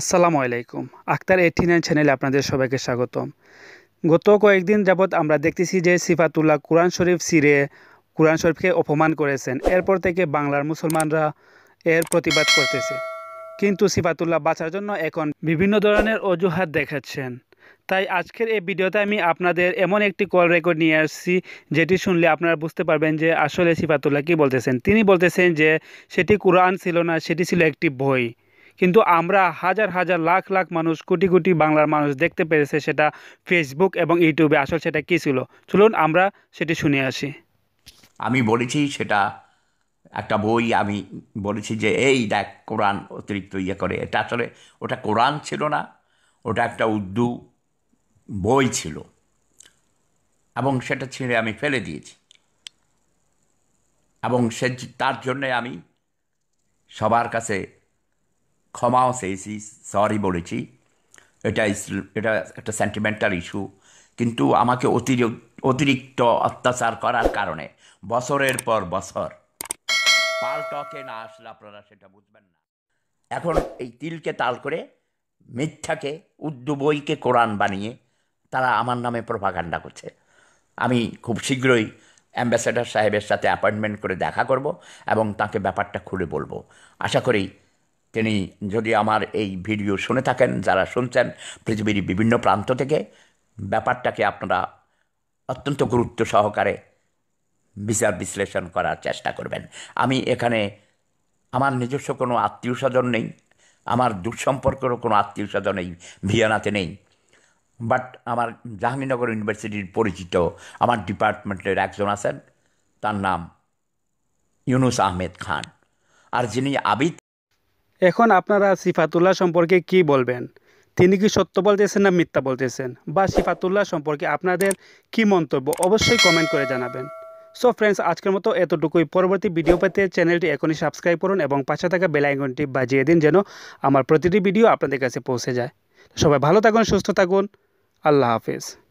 আসসালামু আলাইকুম Akter eighty nine চ্যানেলে আপনাদের সবাইকে স্বাগতম গত কয়েকদিন যাবৎ আমরা দেখতেছি যে সিফাতুল্লাহ কোরআন শরীফ সিরে কোরআন শরীফকে অপমান করেছেন এরপর থেকে বাংলার মুসলমানরা এর প্রতিবাদ করতেছে কিন্তু সিফাতুল্লাহ বাঁচার জন্য এখন বিভিন্ন ধরনের অজুহাত দেখাচ্ছেন তাই আজকের এই ভিডিওতে আমি আপনাদের এমন একটি কল রেকর্ড নিয়ে আসছি যেটি শুনলে আপনারা বুঝতে পারবেন যে আসলে সিফাতুল্লাহ কী বলতেছেন তিনি বলতেছেন যে সেটি কোরআন ছিল না সেটি ছিল একটি বই কিন্তু আমরা হাজার হাজার লাখ লাখ মানুষ কোটি কোটি বাংলার মানুষ দেখতে পেরেছে সেটা ফেসবুক এবং ইউটিউবে আসল সেটা কী ছিল চলুন আমরা সেটি শুনে আসি আমি বলেছি সেটা একটা বই আমি বলেছি যে এই দেখ কোরআন অতিরিক্ত ইয়ে করে এটা আসলে ওটা কোরআন ছিল না ওটা একটা উর্দু বই ছিল এবং সেটা ছেড়ে আমি ফেলে দিয়েছি এবং সে তার জন্যে আমি সবার কাছে ক্ষমাও চেয়েছি সরি বলেছি এটা এটা একটা সেন্টিমেন্টাল ইস্যু কিন্তু আমাকে অতিরিক্ত অতিরিক্ত অত্যাচার করার কারণে বছরের পর বছর পাল্টকে না আসলে আপনারা সেটা বুঝবেন না এখন এই তিলকে তাল করে মিথ্যাকে বইকে কোরআন বানিয়ে তারা আমার নামে প্রভাকাণ্ডা করছে আমি খুব শীঘ্রই অ্যাম্বাসেডার সাহেবের সাথে অ্যাপয়েন্টমেন্ট করে দেখা করব এবং তাকে ব্যাপারটা খুলে বলবো আশা করি তিনি যদি আমার এই ভিডিও শুনে থাকেন যারা শুনছেন পৃথিবীর বিভিন্ন প্রান্ত থেকে ব্যাপারটাকে আপনারা অত্যন্ত গুরুত্ব সহকারে বিচার বিশ্লেষণ করার চেষ্টা করবেন আমি এখানে আমার নিজস্ব কোনো আত্মীয় স্বজন নেই আমার দুঃসম্পর্কেরও কোনো আত্মীয় স্বজন এই ভিয়েনাতে নেই বাট আমার জাহাঙ্গীরনগর ইউনিভার্সিটির পরিচিত আমার ডিপার্টমেন্টের একজন আছেন তার নাম ইউনুস আহমেদ খান আর যিনি আবিদ এখন আপনারা সিফাতুল্লাহ সম্পর্কে কি বলবেন তিনি কি সত্য বলতেছেন না মিথ্যা বলতেছেন বা সিফাতুল্লাহ সম্পর্কে আপনাদের কি মন্তব্য অবশ্যই কমেন্ট করে জানাবেন সো ফ্রেন্ডস আজকের মতো এতটুকুই পরবর্তী ভিডিও পেতে চ্যানেলটি এখনই সাবস্ক্রাইব করুন এবং পাশে থাকা বেলাইকনটি বাজিয়ে দিন যেন আমার প্রতিটি ভিডিও আপনাদের কাছে পৌঁছে যায় সবাই ভালো থাকুন সুস্থ থাকুন আল্লাহ হাফিজ